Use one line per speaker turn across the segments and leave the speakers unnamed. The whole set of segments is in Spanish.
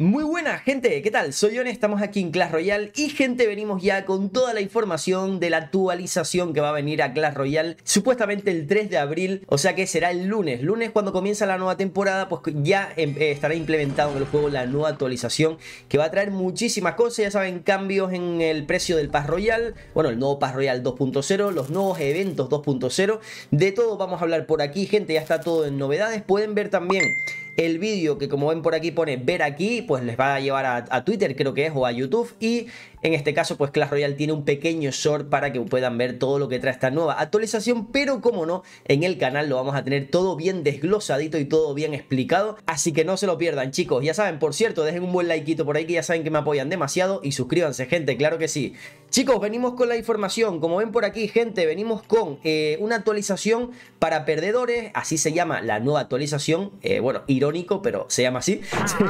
Muy buena gente, ¿qué tal? Soy Ion, estamos aquí en Clash Royale y gente, venimos ya con toda la información de la actualización que va a venir a Clash Royale supuestamente el 3 de abril, o sea que será el lunes, lunes cuando comienza la nueva temporada pues ya em, eh, estará implementado en el juego la nueva actualización que va a traer muchísimas cosas, ya saben, cambios en el precio del Pass royal, bueno el nuevo Pass royal 2.0, los nuevos eventos 2.0, de todo vamos a hablar por aquí gente, ya está todo en novedades, pueden ver también el vídeo que como ven por aquí pone ver aquí, pues les va a llevar a, Twitter creo que es o a YouTube y en este caso, pues Clash Royale tiene un pequeño short para que puedan ver todo lo que trae esta nueva actualización, pero como no, en el canal lo vamos a tener todo bien desglosadito y todo bien explicado, así que no se lo pierdan, chicos. Ya saben, por cierto, dejen un buen likeito por ahí que ya saben que me apoyan demasiado y suscríbanse, gente, claro que sí. Chicos, venimos con la información, como ven por aquí, gente, venimos con eh, una actualización para perdedores, así se llama la nueva actualización, eh, bueno, irónico, pero se llama así.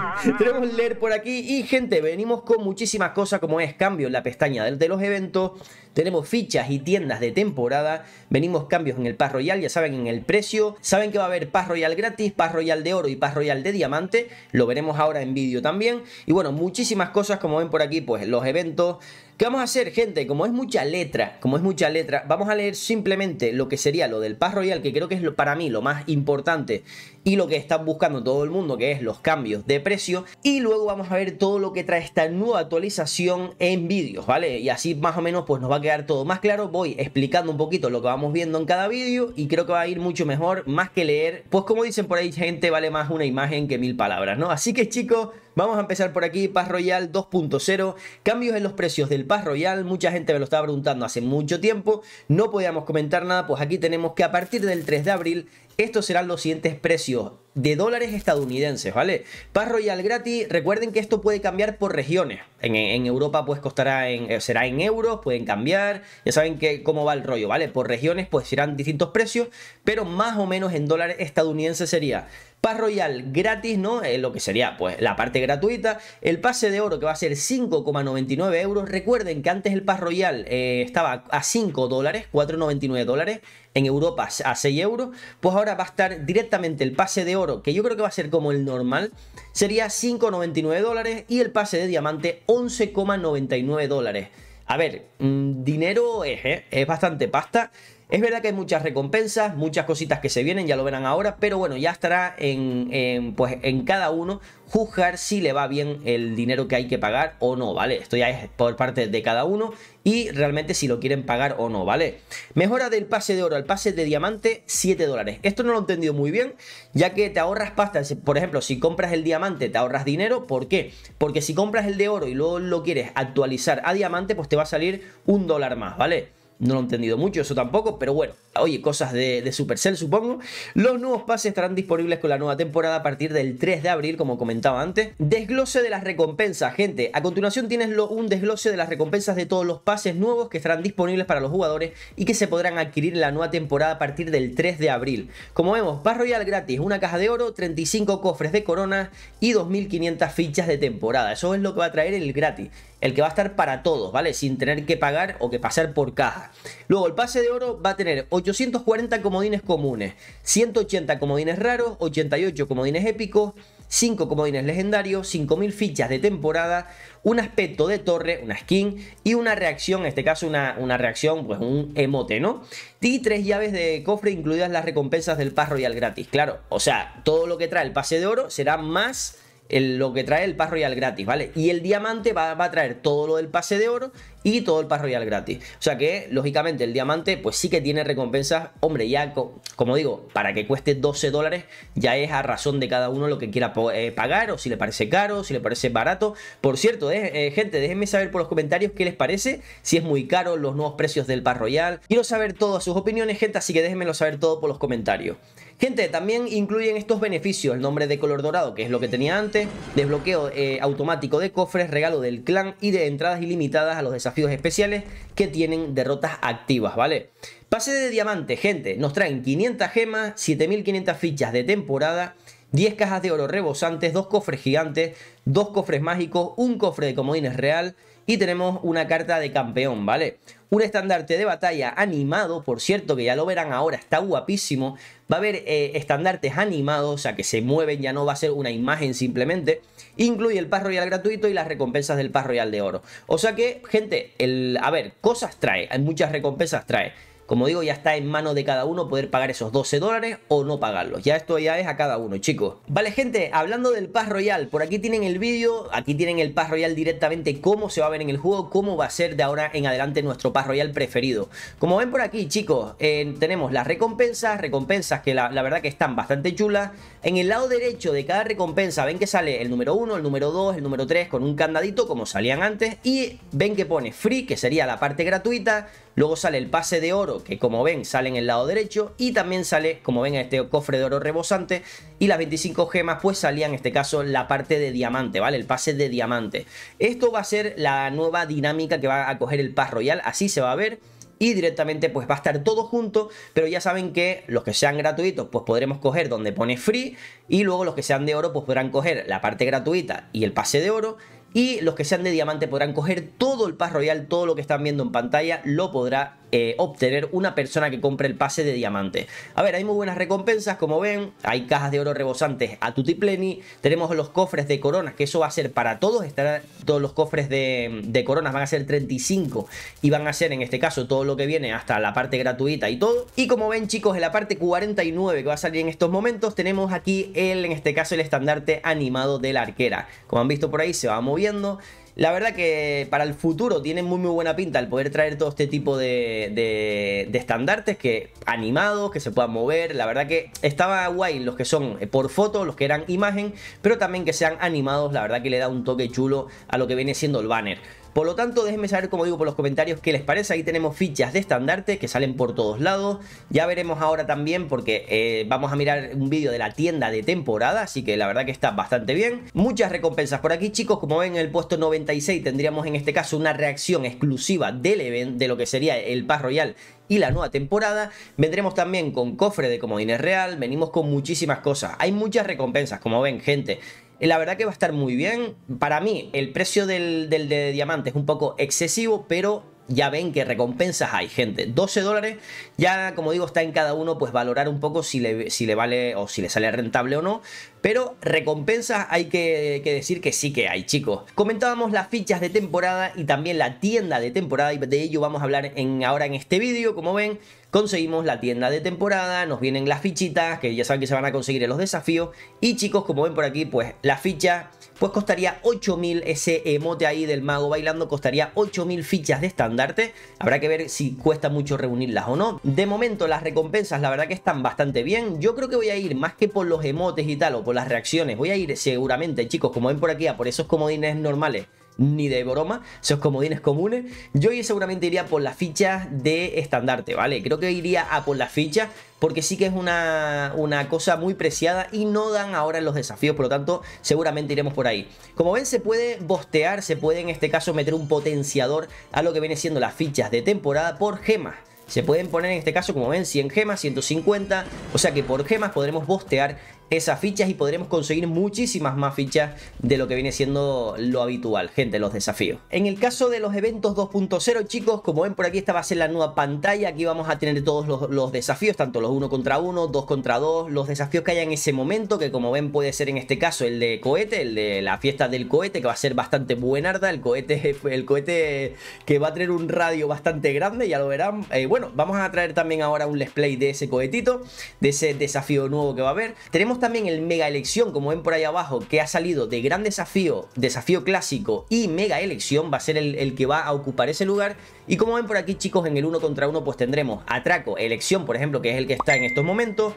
Tenemos leer por aquí y, gente, venimos con muchísimas cosas como es cambio en la pestaña de los eventos, tenemos fichas y tiendas de temporada, venimos cambios en el Pass Royal, ya saben, en el precio, saben que va a haber Pass Royal gratis, Pass Royal de oro y Pass Royal de diamante, lo veremos ahora en vídeo también, y bueno, muchísimas cosas como ven por aquí, pues los eventos, ¿Qué vamos a hacer, gente? Como es mucha letra, como es mucha letra, vamos a leer simplemente lo que sería lo del Paz Royal, que creo que es lo, para mí lo más importante y lo que está buscando todo el mundo, que es los cambios de precio. Y luego vamos a ver todo lo que trae esta nueva actualización en vídeos, ¿vale? Y así más o menos pues nos va a quedar todo más claro. Voy explicando un poquito lo que vamos viendo en cada vídeo y creo que va a ir mucho mejor, más que leer. Pues como dicen por ahí, gente, vale más una imagen que mil palabras, ¿no? Así que chicos... Vamos a empezar por aquí, Paz Royal 2.0, cambios en los precios del Paz Royal, mucha gente me lo estaba preguntando hace mucho tiempo, no podíamos comentar nada, pues aquí tenemos que a partir del 3 de abril estos serán los siguientes precios de dólares estadounidenses, ¿vale? Paz Royal gratis, recuerden que esto puede cambiar por regiones. En, Europa pues costará en, eh, será en euros, pueden cambiar, ya saben que, cómo va el rollo, ¿vale? Por regiones pues serán distintos precios, pero más o menos en dólares estadounidenses sería Paz Royal gratis, ¿no? Eh, lo que sería pues la parte gratuita. El pase de oro que va a ser 5,99 euros. Recuerden que antes el pas Royal eh, estaba a 5 dólares, 4,99 dólares. En Europa a 6 euros. Pues ahora va a estar directamente el pase de oro que yo creo que va a ser como el normal, sería 5,99 dólares y el pase de diamante 11,99 dólares. A ver, mm, dinero es, ¿eh? es bastante pasta. Es verdad que hay muchas recompensas, muchas cositas que se vienen, ya lo verán ahora, pero bueno, ya estará en, pues, en cada uno juzgar si le va bien el dinero que hay que pagar o no, ¿vale? Esto ya es por parte de cada uno y realmente si lo quieren pagar o no, ¿vale? Mejora del pase de oro al pase de diamante, 7 dólares. Esto no lo he entendido muy bien, ya que te ahorras pasta. Por ejemplo, si compras el diamante, te ahorras dinero. ¿Por qué? Porque si compras el de oro y luego lo quieres actualizar a diamante, pues te va a salir un dólar más, ¿vale? No lo he entendido mucho, eso tampoco, pero bueno, oye, cosas de, de, Supercell supongo. Los nuevos pases estarán disponibles con la nueva temporada a partir del 3 de abril, como comentaba antes. Desglose de las recompensas, gente. A continuación tienes un desglose de las recompensas de todos los pases nuevos que estarán disponibles para los jugadores y que se podrán adquirir en la nueva temporada a partir del 3 de abril. Como vemos, Pass Royal gratis, una caja de oro, 35 cofres de corona y 2.500 fichas de temporada. Eso es lo que va a traer el gratis el que va a estar para todos, ¿vale? Sin tener que pagar o que pasar por caja. Luego, el pase de oro va a tener 840 comodines comunes, 180 comodines raros, 88 comodines épicos, 5 comodines legendarios, 5.000 fichas de temporada, un aspecto de torre, una skin y una reacción, en este caso una, una reacción, pues un emote, ¿no? Y tres llaves de cofre incluidas las recompensas del y Royal gratis, claro. O sea, todo lo que trae el pase de oro será más lo que trae el Pass Royal gratis, ¿vale? Y el diamante va, va, a traer todo lo del pase de oro y todo el Pass Royal gratis. O sea que, lógicamente, el diamante pues sí que tiene recompensas. Hombre, ya, como digo, para que cueste 12 dólares ya es a razón de cada uno lo que quiera eh, pagar o si le parece caro, si le parece barato. Por cierto, eh, eh, gente, déjenme saber por los comentarios qué les parece, si es muy caro los nuevos precios del Pass Royal. Quiero saber todas sus opiniones, gente, así que déjenmelo saber todo por los comentarios. Gente, también incluyen estos beneficios, el nombre de color dorado, que es lo que tenía antes, desbloqueo automático de cofres, regalo del clan y de entradas ilimitadas a los desafíos desafíos especiales que tienen derrotas activas, ¿vale? Pase de diamante, gente, nos traen 500 gemas, 7500 fichas de temporada 10 cajas de oro rebosantes, dos cofres gigantes, dos cofres mágicos, un cofre de comodines real y tenemos una carta de campeón, ¿vale? Un estandarte de batalla animado, por cierto, que ya lo verán ahora, está guapísimo. Va a haber eh, estandartes animados, o sea, que se mueven, ya no va a ser una imagen simplemente. Incluye el Paz Royal gratuito y las recompensas del Paz Royal de oro. O sea que, gente, el, a ver, cosas trae, hay muchas recompensas trae. Como digo, ya está en manos de cada uno poder pagar esos 12 dólares o no pagarlos. Ya esto ya es a cada uno, chicos. Vale, gente, hablando del Pass Royal, por aquí tienen el vídeo, aquí tienen el Pass Royal directamente, cómo se va a ver en el juego, cómo va a ser de ahora en adelante nuestro Pass Royal preferido. Como ven por aquí, chicos, eh, tenemos las recompensas, recompensas que la, la verdad que están bastante chulas. En el lado derecho de cada recompensa ven que sale el número 1, el número 2, el número 3 con un candadito como salían antes y ven que pone free, que sería la parte gratuita, luego sale el pase de oro que como ven salen en el lado derecho y también sale, como ven, en este cofre de oro rebosante y las 25 gemas pues salía en este caso la parte de diamante, ¿vale? El pase de diamante. Esto va a ser la nueva dinámica que va a coger el pass Royal, así se va a ver y directamente pues va a estar todo junto, pero ya saben que los que sean gratuitos pues podremos coger donde pone free y luego los que sean de oro pues podrán coger la parte gratuita y el pase de oro y los que sean de diamante podrán coger todo el pass Royal, todo lo que están viendo en pantalla lo podrá eh, obtener una persona que compre el pase de diamante. A ver, hay muy buenas recompensas, como ven, hay cajas de oro rebosantes a tutipleni, tenemos los cofres de coronas, que eso va a ser para todos, estarán todos los cofres de, de coronas van a ser 35 y van a ser en este caso todo lo que viene hasta la parte gratuita y todo. Y como ven chicos, en la parte 49 que va a salir en estos momentos, tenemos aquí el, en este caso, el estandarte animado de la arquera. Como han visto por ahí, se va moviendo la verdad que para el futuro tiene muy muy buena pinta el poder traer todo este tipo de, de, estandartes que animados, que se puedan mover. La verdad que estaba guay los que son eh, por foto, los que eran imagen, pero también que sean animados. La verdad que le da un toque chulo a lo que viene siendo el banner. Por lo tanto, déjenme saber, como digo, por los comentarios qué les parece. Ahí tenemos fichas de estandarte que salen por todos lados. Ya veremos ahora también porque eh, vamos a mirar un vídeo de la tienda de temporada, así que la verdad que está bastante bien. Muchas recompensas por aquí, chicos. Como ven, el puesto 90 tendríamos en este caso una reacción exclusiva del event, de lo que sería el Paz Royal y la nueva temporada. Vendremos también con cofre de comodines real, venimos con muchísimas cosas. Hay muchas recompensas, como ven, gente. La verdad que va a estar muy bien. Para mí, el precio del, de diamante es un poco excesivo, pero ya ven que recompensas hay, gente. 12 dólares, ya como digo, está en cada uno pues valorar un poco si le, si le vale o si le sale rentable o no. Pero recompensas hay que, decir que sí que hay, chicos. Comentábamos las fichas de temporada y también la tienda de temporada y de ello vamos a hablar en, ahora en este vídeo, como ven conseguimos la tienda de temporada, nos vienen las fichitas, que ya saben que se van a conseguir en los desafíos. Y chicos, como ven por aquí, pues la ficha, pues costaría 8000, ese emote ahí del mago bailando costaría 8000 fichas de estandarte. Habrá que ver si cuesta mucho reunirlas o no. De momento las recompensas, la verdad que están bastante bien. Yo creo que voy a ir más que por los emotes y tal, o por las reacciones. Voy a ir seguramente, chicos, como ven por aquí, a por esos comodines normales ni de broma, esos comodines comunes. Yo seguramente iría por las fichas de estandarte, ¿vale? Creo que iría a por las fichas porque sí que es una, cosa muy preciada y no dan ahora en los desafíos, por lo tanto seguramente iremos por ahí. Como ven se puede bostear, se puede en este caso meter un potenciador a lo que viene siendo las fichas de temporada por gemas. Se pueden poner en este caso, como ven, 100 gemas, 150. O sea que por gemas podremos bostear esas fichas y podremos conseguir muchísimas más fichas de lo que viene siendo lo habitual, gente, los desafíos. En el caso de los eventos 2.0, chicos, como ven por aquí, esta va a ser la nueva pantalla. Aquí vamos a tener todos los, desafíos, tanto los 1 contra 1, 2 contra 2, los desafíos que haya en ese momento, que como ven puede ser en este caso el de cohete, el de la fiesta del cohete, que va a ser bastante buenarda, el cohete, el cohete que va a tener un radio bastante grande, ya lo verán. Eh, bueno, bueno, vamos a traer también ahora un let's play de ese cohetito, de ese desafío nuevo que va a haber. Tenemos también el mega elección, como ven por ahí abajo, que ha salido de gran desafío, desafío clásico y mega elección, va a ser el, el que va a ocupar ese lugar. Y como ven por aquí, chicos, en el uno contra uno pues tendremos atraco, elección, por ejemplo, que es el que está en estos momentos,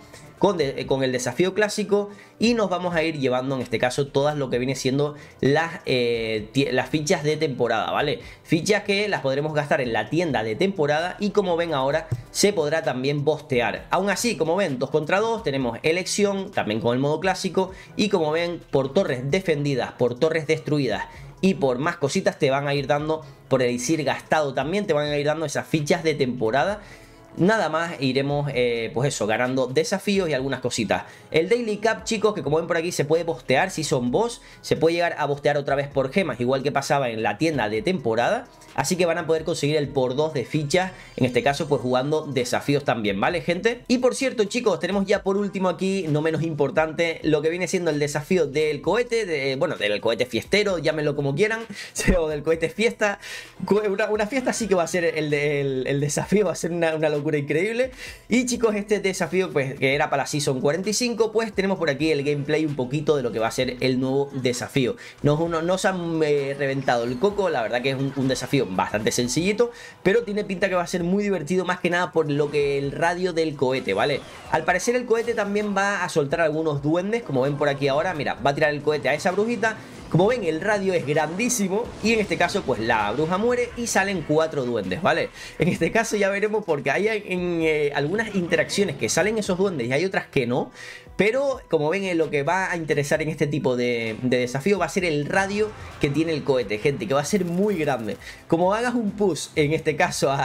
eh, con, el desafío clásico y nos vamos a ir llevando en este caso todas lo que viene siendo eh, las, fichas de temporada, ¿vale? Fichas que las podremos gastar en la tienda de temporada y como ven ahora se podrá también bostear. Aún así, como ven, 2 contra 2, tenemos elección, también con el modo clásico y como ven, por torres defendidas, por torres destruidas y por más cositas te van a ir dando, por el decir gastado también, te van a ir dando esas fichas de temporada nada más iremos, eh, pues eso, ganando desafíos y algunas cositas. El Daily Cup, chicos, que como ven por aquí se puede bostear si son vos, se puede llegar a bostear otra vez por gemas, igual que pasaba en la tienda de temporada, así que van a poder conseguir el por 2 de fichas, en este caso pues jugando desafíos también, ¿vale gente? Y por cierto chicos, tenemos ya por último aquí, no menos importante, lo que viene siendo el desafío del cohete, de, bueno, del cohete fiestero, llámenlo como quieran, o del cohete fiesta, una, fiesta sí que va a ser el, el, desafío, va a ser una, una locura increíble. Y chicos, este desafío pues, que era para la Season 45, pues tenemos por aquí el gameplay un poquito de lo que va a ser el nuevo desafío. no uno, han eh, reventado el coco, la verdad que es un, desafío bastante sencillito, pero tiene pinta que va a ser muy divertido más que nada por lo que el radio del cohete, ¿vale? Al parecer el cohete también va a soltar algunos duendes, como ven por aquí ahora, mira, va a tirar el cohete a esa brujita como ven, el radio es grandísimo y en este caso pues la bruja muere y salen cuatro duendes, ¿vale? En este caso ya veremos porque hay en, eh, algunas interacciones que salen esos duendes y hay otras que no. Pero como ven, eh, lo que va a interesar en este tipo de, desafío va a ser el radio que tiene el cohete, gente, que va a ser muy grande. Como hagas un push, en este caso,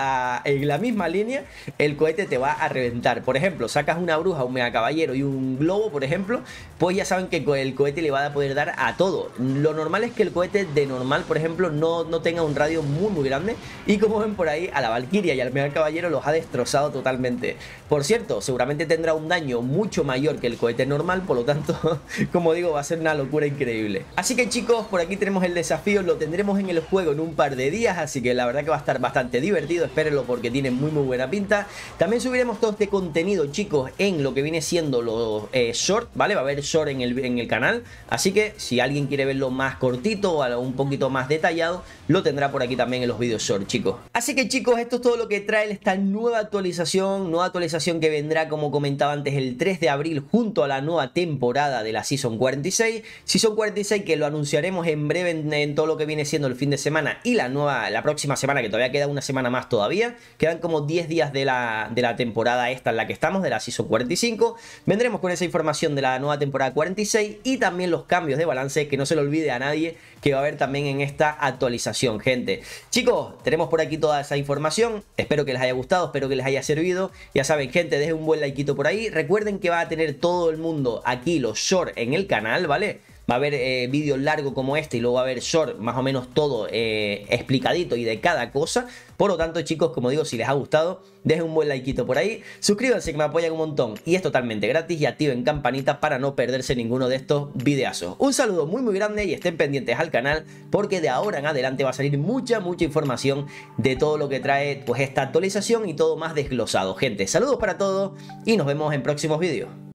en la misma línea, el cohete te va a reventar. Por ejemplo, sacas una bruja, un mega caballero y un globo, por ejemplo, pues ya saben que el cohete le va a poder dar a todo. Lo normal es que el cohete de normal, por ejemplo, no, no tenga un radio muy, muy grande. Y como ven por ahí, a la Valkyria y al mega caballero los ha destrozado totalmente. Por cierto, seguramente tendrá un daño mucho mayor que el cohete normal, por lo tanto, como digo, va a ser una locura increíble. Así que chicos, por aquí tenemos el desafío, lo tendremos en el juego en un par de días, así que la verdad que va a estar bastante divertido, espérenlo porque tiene muy muy buena pinta. También subiremos todo este contenido, chicos, en lo que viene siendo los eh, short, ¿vale? Va a haber short en el, en el canal, así que si alguien quiere verlo más cortito o un poquito más detallado, lo tendrá por aquí también en los videos short, chicos. Así que chicos, esto es todo lo que trae esta nueva actualización, nueva actualización que vendrá, como comentaba antes, el 3 de abril junto a la nueva temporada de la Season 46. Season 46 que lo anunciaremos en breve en, todo lo que viene siendo el fin de semana y la nueva, la próxima semana, que todavía queda una semana más todavía. Quedan como 10 días de la, de la temporada esta en la que estamos, de la Season 45. Vendremos con esa información de la nueva temporada 46 y también los cambios de balance, que no se lo olvide a nadie que va a haber también en esta actualización, gente. Chicos, tenemos por aquí toda esa información. Espero que les haya gustado, espero que les haya servido. Ya saben, gente, dejen un buen like por ahí. Recuerden que va a tener todo todo el mundo aquí los short en el canal, ¿vale? Va a haber eh, vídeos largos como este y luego va a haber short más o menos todo eh, explicadito y de cada cosa. Por lo tanto, chicos, como digo, si les ha gustado, dejen un buen likeito por ahí. Suscríbanse que me apoyan un montón y es totalmente gratis y activen campanita para no perderse ninguno de estos videazos. Un saludo muy muy grande y estén pendientes al canal porque de ahora en adelante va a salir mucha mucha información de todo lo que trae pues esta actualización y todo más desglosado. Gente, saludos para todos y nos vemos en próximos vídeos.